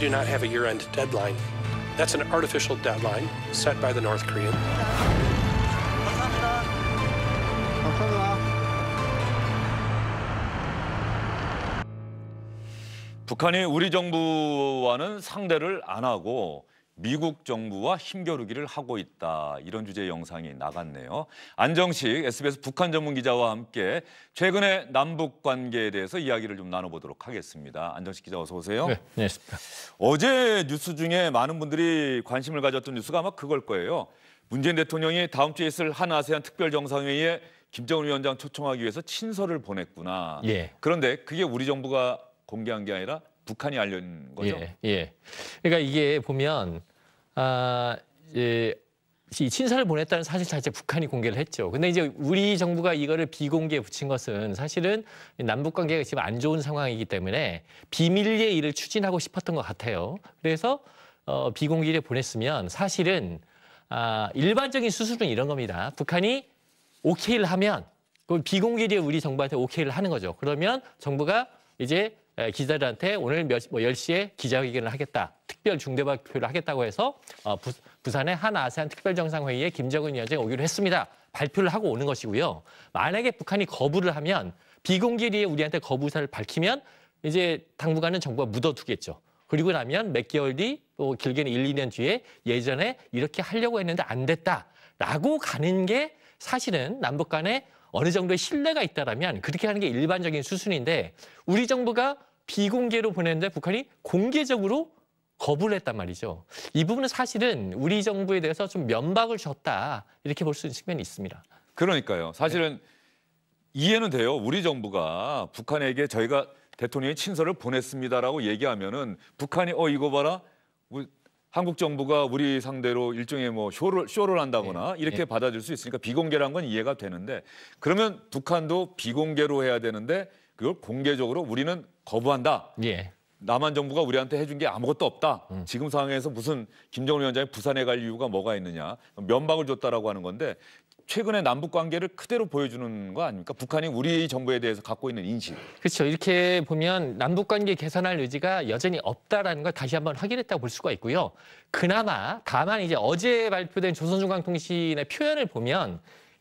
we do not have a year-end deadline. That's an artificial deadline set by the North Korean. 북한이 우리 정부와는 상대를 안 하고 미국 정부와 힘겨루기를 하고 있다. 이런 주제의 영상이 나갔네요. 안정식 SBS 북한 전문 기자와 함께 최근의 남북 관계에 대해서 이야기를 좀 나눠보도록 하겠습니다. 안정식 기자 어서 오세요. 네, 안녕하십니까. 어제 뉴스 중에 많은 분들이 관심을 가졌던 뉴스가 아마 그걸 거예요. 문재인 대통령이 다음 주에 있을 한 아세안 특별 정상회의에 김정은 위원장 초청하기 위해서 친서를 보냈구나. 예. 그런데 그게 우리 정부가 공개한 게 아니라 북한이 알려준 거죠? 예. 예. 그러니까 이게 보면 아, 예, 이 친서를 보냈다는 사실 자체 북한이 공개를 했죠. 근데 이제 우리 정부가 이거를 비공개에 붙인 것은 사실은 남북 관계가 지금 안 좋은 상황이기 때문에 비밀리에 일을 추진하고 싶었던 것 같아요. 그래서 어, 비공개를 보냈으면 사실은 아, 일반적인 수술은 이런 겁니다. 북한이 오케이를 하면 그 비공개리에 우리 정부한테 오케이를 하는 거죠. 그러면 정부가 이제 기자들한테 오늘 몇, 뭐 10시에 기자회견을 하겠다. 특별 중대발표를 하겠다고 해서 어, 부, 부산의 한 아세안 특별정상회의에 김정은 위원장이 오기로 했습니다. 발표를 하고 오는 것이고요. 만약에 북한이 거부를 하면 비공개리에 우리한테 거부 의사를 밝히면 이제 당분간은 정부가 묻어두겠죠. 그리고 나면 몇 개월 뒤, 뭐 길게는 1, 2년 뒤에 예전에 이렇게 하려고 했는데 안 됐다라고 가는 게 사실은 남북 간에 어느 정도의 신뢰가 있다라면 그렇게 하는 게 일반적인 수순인데 우리 정부가 비공개로 보냈는데 북한이 공개적으로 거부를 했단 말이죠. 이 부분은 사실은 우리 정부에 대해서 좀 면박을 줬다 이렇게 볼 수 있는 측면이 있습니다. 그러니까요. 사실은 네. 이해는 돼요. 우리 정부가 북한에게 저희가 대통령의 친서를 보냈습니다라고 얘기하면은 북한이 어 이거 봐라 한국 정부가 우리 상대로 일종의 뭐 쇼를 쇼를 한다거나 네. 이렇게 네. 받아줄 수 있으니까 비공개란 건 이해가 되는데 그러면 북한도 비공개로 해야 되는데 그걸 공개적으로 우리는 거부한다. 예. 남한 정부가 우리한테 해준 게 아무것도 없다. 음. 지금 상황에서 무슨 김정은 위원장이 부산에 갈 이유가 뭐가 있느냐. 면박을 줬다라고 하는 건데 최근에 남북 관계를 그대로 보여주는 거 아닙니까? 북한이 우리 정부에 대해서 갖고 있는 인식. 그렇죠. 이렇게 보면 남북 관계 개선할 의지가 여전히 없다라는 걸 다시 한번 확인했다고 볼 수가 있고요. 그나마 다만 이제 어제 발표된 조선중앙통신의 표현을 보면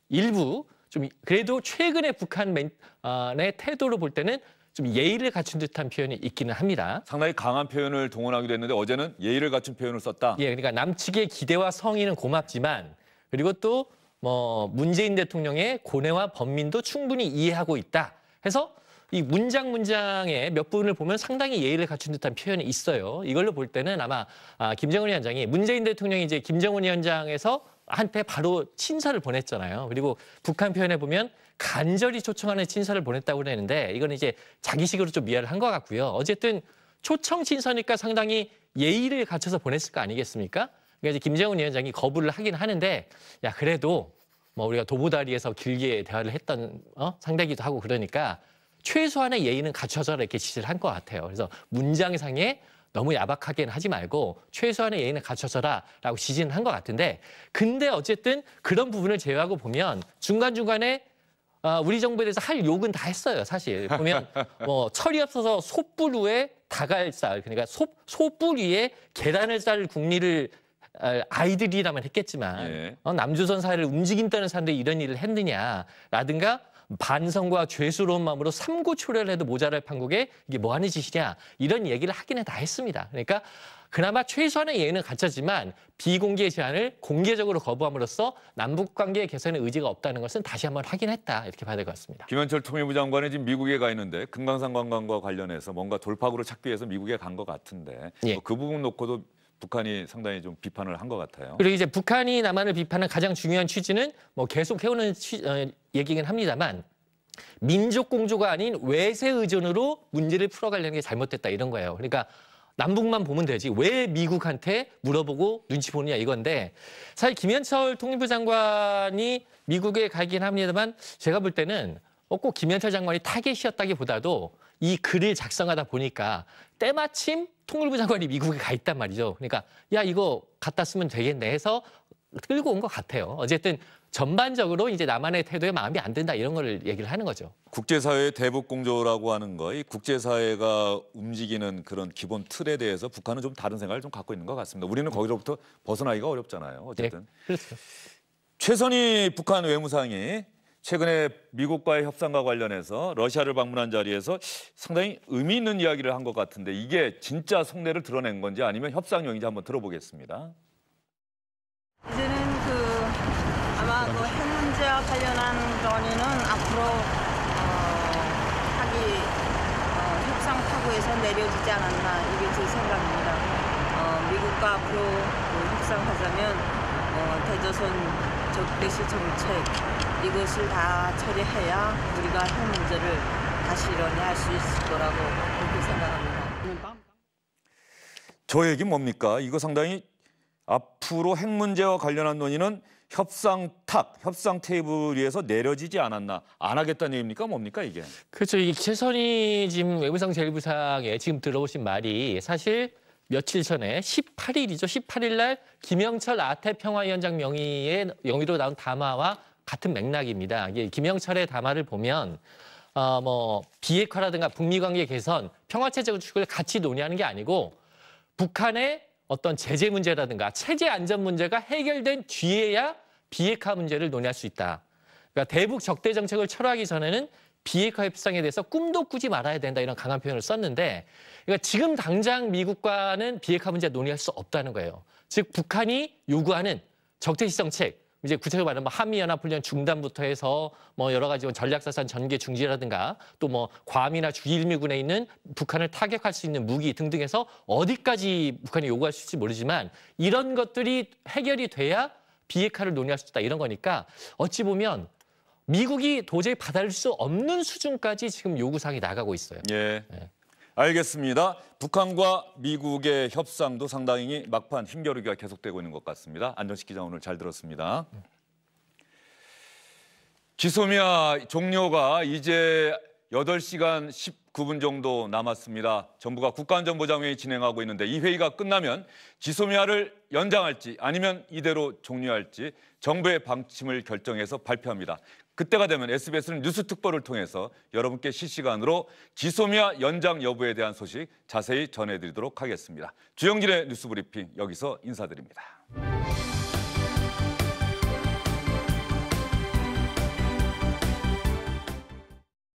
일부 좀 그래도 최근에 북한의 아, 네, 태도로 볼 때는 좀 예의를 갖춘 듯한 표현이 있기는 합니다. 상당히 강한 표현을 동원하기도 했는데 어제는 예의를 갖춘 표현을 썼다. 예, 그러니까 남측의 기대와 성의는 고맙지만 그리고 또 뭐 문재인 대통령의 고뇌와 범민도 충분히 이해하고 있다. 해서 이 문장 문장의 몇 부분을 보면 상당히 예의를 갖춘 듯한 표현이 있어요. 이걸로 볼 때는 아마 아, 김정은 위원장이 문재인 대통령이 이제 김정은 위원장에서 한테 바로 친서를 보냈잖아요. 그리고 북한 표현에 보면 간절히 초청하는 친서를 보냈다고 그랬는데 이건 이제 자기식으로 좀 미화를 한 것 같고요. 어쨌든 초청 친서니까 상당히 예의를 갖춰서 보냈을 거 아니겠습니까? 그러니까 이제 김정은 위원장이 거부를 하긴 하는데 야 그래도 뭐 우리가 도보다리에서 길게 대화를 했던 어? 상대기도 하고 그러니까 최소한의 예의는 갖춰서 이렇게 지시를 한 것 같아요. 그래서 문장상에 너무 야박하게는 하지 말고 최소한의 예의는 갖춰서라라고 지진을 한것 같은데 근데 어쨌든 그런 부분을 제외하고 보면 중간중간에 어, 우리 정부에 대해서 할 욕은 다 했어요, 사실. 보면 뭐 철이 없어서 솥불 그러니까 위에 다갈살, 그러니까 소, 솥불 위에 계단을쌀 국리를 아, 아이들이라면 했겠지만 예. 어, 남조선 사회를 움직인다는 사람들이 이런 일을 했느냐라든가 반성과 죄수러운 마음으로 삼구초려를 해도 모자랄 판국에 이게 뭐하는 짓이냐 이런 얘기를 하긴 해다 했습니다. 그러니까 그나마 최소한의 예의는 갖췄지만 비공개 제안을 공개적으로 거부함으로써 남북 관계 개선의 의지가 없다는 것은 다시 한번 확인했다 이렇게 봐야 될 것 같습니다. 김현철 통일부 장관이 지금 미국에 가 있는데 금강산 관광과 관련해서 뭔가 돌파구를 찾기 위해서 미국에 간 것 같은데 예. 뭐 그 부분 놓고도 북한이 상당히 좀 비판을 한 것 같아요. 그리고 이제 북한이 남한을 비판한 가장 중요한 취지는 뭐 계속 해오는 취, 어, 얘기긴 합니다만 민족 공조가 아닌 외세 의존으로 문제를 풀어가려는 게 잘못됐다 이런 거예요. 그러니까 남북만 보면 되지 왜 미국한테 물어보고 눈치 보느냐 이건데 사실 김현철 통일부 장관이 미국에 가긴 합니다만 제가 볼 때는 어, 꼭 김현철 장관이 타겟이었다기보다도 이 글을 작성하다 보니까 때마침 통일부 장관이 미국에 가 있단 말이죠. 그러니까 야 이거 갖다 쓰면 되겠네 해서 끌고 온 것 같아요. 어쨌든 전반적으로 이제 남한의 태도에 마음이 안 든다 이런 걸 얘기를 하는 거죠. 국제사회의 대북공조라고 하는 거, 이 국제사회가 움직이는 그런 기본 틀에 대해서 북한은 좀 다른 생각을 좀 갖고 있는 것 같습니다. 우리는 거기로부터 벗어나기가 어렵잖아요. 네, 어쨌든. 네, 그렇죠. 최선희 북한 외무상이 최근에 미국과의 협상과 관련해서 러시아를 방문한 자리에서 상당히 의미 있는 이야기를 한 것 같은데 이게 진짜 속내를 드러낸 건지 아니면 협상용인지 한번 들어보겠습니다. 이제는 그 아마 그 핵 문제와 관련한 건의는 앞으로 어, 하기 어, 협상 타고에서 내려지지 않았나 이게 제 생각입니다. 어, 미국과 앞으로 뭐 협상하자면 어, 대조선 적대시 정책 이것을 다 처리해야 우리가 핵 문제를 다시 일어날 수 있을 거라고 그렇게 생각합니다. 저 얘기 뭡니까? 이거 상당히 앞으로 핵 문제와 관련한 논의는 협상 탁, 협상 테이블 위에서 내려지지 않았나, 안 하겠다는 얘기입니까? 뭡니까 이게? 그렇죠. 이 최선희 지금 외무상 제일부상에 지금 들어오신 말이 사실 며칠 전에 18일이죠. 18일 날 김영철 아태평화위원장 명의의 영의로 나온 담화와 같은 맥락입니다. 이게 김영철의 담화를 보면 어, 뭐 비핵화라든가 북미 관계 개선, 평화 체제 구축을 같이 논의하는 게 아니고 북한의 어떤 제재 문제라든가 체제 안전 문제가 해결된 뒤에야 비핵화 문제를 논의할 수 있다. 그러니까 대북 적대 정책을 철회하기 전에는 비핵화 협상에 대해서 꿈도 꾸지 말아야 된다 이런 강한 표현을 썼는데 그러니까 지금 당장 미국과는 비핵화 문제 논의할 수 없다는 거예요. 즉 북한이 요구하는 적대시정책 이제 구체적으로 말하면 뭐 한미연합훈련 중단부터 해서 뭐 여러 가지 뭐 전략사산 전개 중지라든가 또 뭐 괌이나 주일미군에 있는 북한을 타격할 수 있는 무기 등등에서 어디까지 북한이 요구할 수 있을지 모르지만 이런 것들이 해결이 돼야 비핵화를 논의할 수 있다 이런 거니까 어찌 보면 미국이 도저히 받아들일 수 없는 수준까지 지금 요구사항이 나가고 있어요. 예. 예. 알겠습니다. 북한과 미국의 협상도 상당히 막판 힘겨루기가 계속되고 있는 것 같습니다. 안전식 기자 오늘 잘 들었습니다. 음. 지소미아 종료가 이제 여덟 시간 십구 분 정도 남았습니다. 정부가 국가안전보장회의 진행하고 있는데 이 회의가 끝나면 지소미아를 연장할지 아니면 이대로 종료할지 정부의 방침을 결정해서 발표합니다. 그때가 되면 SBS는 뉴스특보를 통해서 여러분께 실시간으로 지소미아 연장 여부에 대한 소식 자세히 전해드리도록 하겠습니다. 주영진의 뉴스브리핑 여기서 인사드립니다.